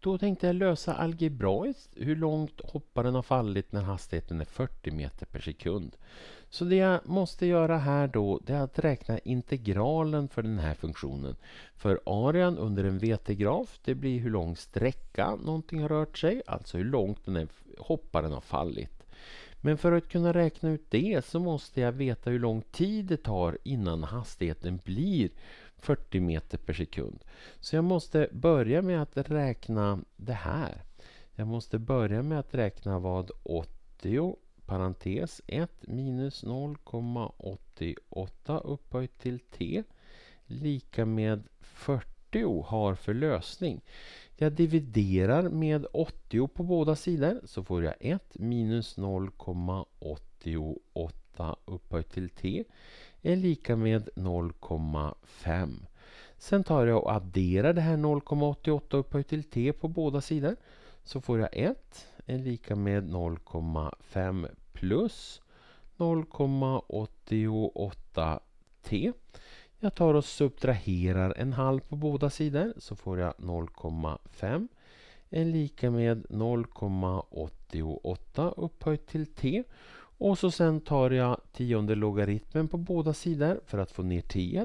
Då tänkte jag lösa algebraiskt hur långt hopparen har fallit när hastigheten är 40 meter per sekund. Så det jag måste göra här då det är att räkna integralen för den här funktionen. För arean under en VT-graf det blir hur lång sträcka någonting har rört sig, alltså hur långt den här hopparen har fallit. Men för att kunna räkna ut det så måste jag veta hur lång tid det tar innan hastigheten blir 40 meter per sekund. Så jag måste börja med att räkna det här. Jag måste börja med att räkna vad 80 parentes 1 minus 0,88 upphöjt till t lika med 40 har för lösning. Jag dividerar med 80 på båda sidor så får jag 1 minus 0,88 upphöjt till t är lika med 0,5. Sen tar jag och adderar det här 0,88 upphöjt till t på båda sidor. Så får jag 1 är lika med 0,5 plus 0,88t. Jag tar och subtraherar en halv på båda sidor så får jag 0,5 är lika med 0,88 upphöjt till t. Och så sen tar jag tionde logaritmen på båda sidor för att få ner t.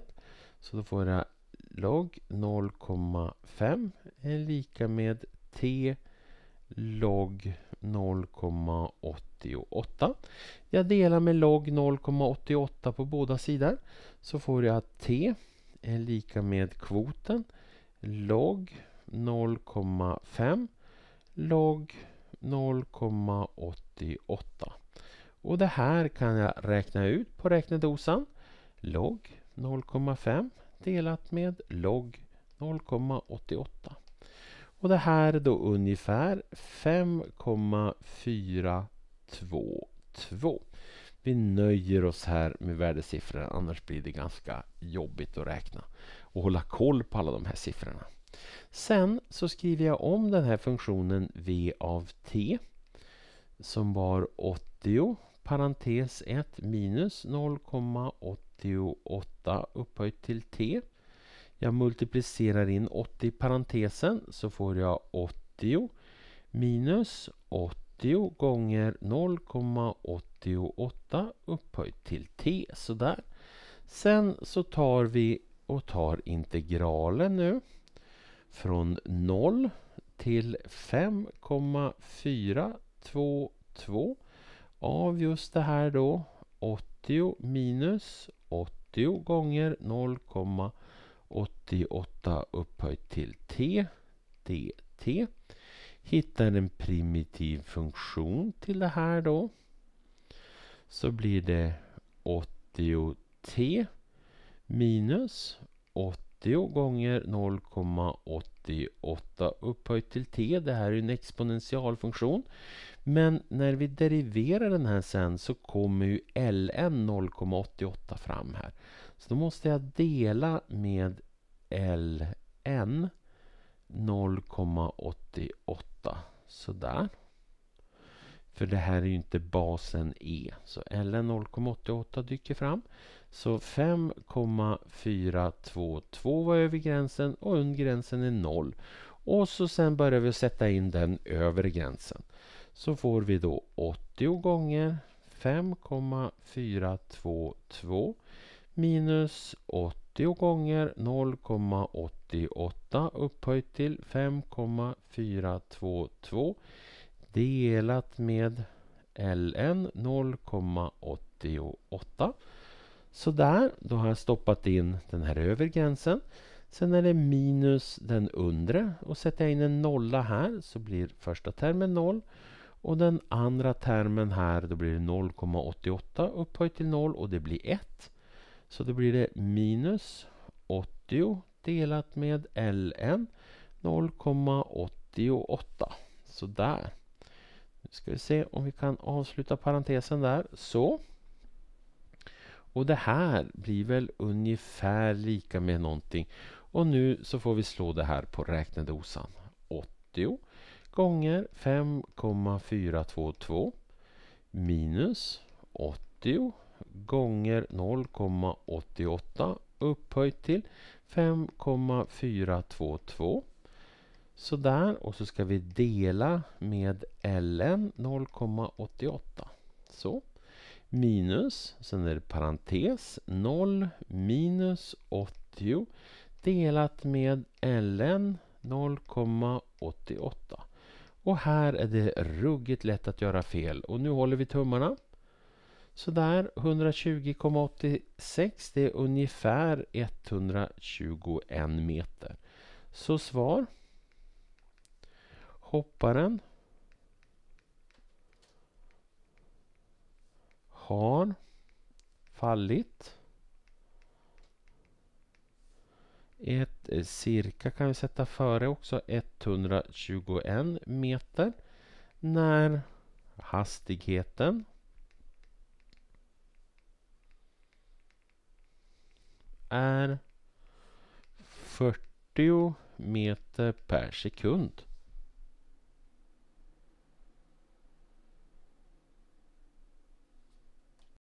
Så då får jag log 0,5 är lika med t log 0,88. Jag delar med log 0,88 på båda sidor. Så får jag t är lika med kvoten log 0,5 log 0,88. Och det här kan jag räkna ut på räknedosan. Log 0,5 delat med log 0,88. Och det här är då ungefär 5,422. Vi nöjer oss här med värdesiffrorna annars blir det ganska jobbigt att räkna och hålla koll på alla de här siffrorna. Sen så skriver jag om den här funktionen v av t som var 80 parentes 1 minus 0,88 upphöjt till t. Jag multiplicerar in 80 i parentesen så får jag 80 minus 80 gånger 0,88 upphöjt till t. Sådär. Sen så tar vi och tar integralen nu från 0 till 5,422 av just det här då. 80 minus 80 gånger 0,88 upphöjt till t dt. Hittar en primitiv funktion till det här då. Så blir det 80t minus 80 80 gånger 0,88 upphöjt till t. Det här är en exponentialfunktion. Men när vi deriverar den här sen så kommer ju ln 0,88 fram här. Så då måste jag dela med ln 0,88. Sådär. För det här är ju inte basen E. Så LN 0,88 dyker fram. Så 5,422 var över gränsen och under gränsen är 0. Och så sen börjar vi sätta in den över gränsen. Så får vi då 80 gånger 5,422 minus 80 gånger 0,88 upphöjt till 5,422 delat med ln 0,88. Sådär, då har jag stoppat in den här över gränsen. Sen är det minus den undre och sätter jag in en nolla här så blir första termen 0. Och den andra termen här då blir det 0,88 upphöjt till 0 och det blir 1. Så då blir det minus 80 delat med ln 0,88. Sådär. Ska vi se om vi kan avsluta parentesen där. Så. Och det här blir väl ungefär lika med någonting. Och nu så får vi slå det här på räknedosan. 80 gånger 5,422 minus 80 gånger 0,88 upphöjt till 5,422 Sådär, och så ska vi dela med ln 0,88. Så. Minus, sen är det parentes, 0 minus 80 delat med ln 0,88. Och här är det ruggigt lätt att göra fel. Och nu håller vi tummarna. Sådär, 120,86 det är ungefär 121 meter. Så svar Hopparen. Har fallit. Ett eh, cirka kan vi sätta före också 121 meter när hastigheten är 40 meter per sekund.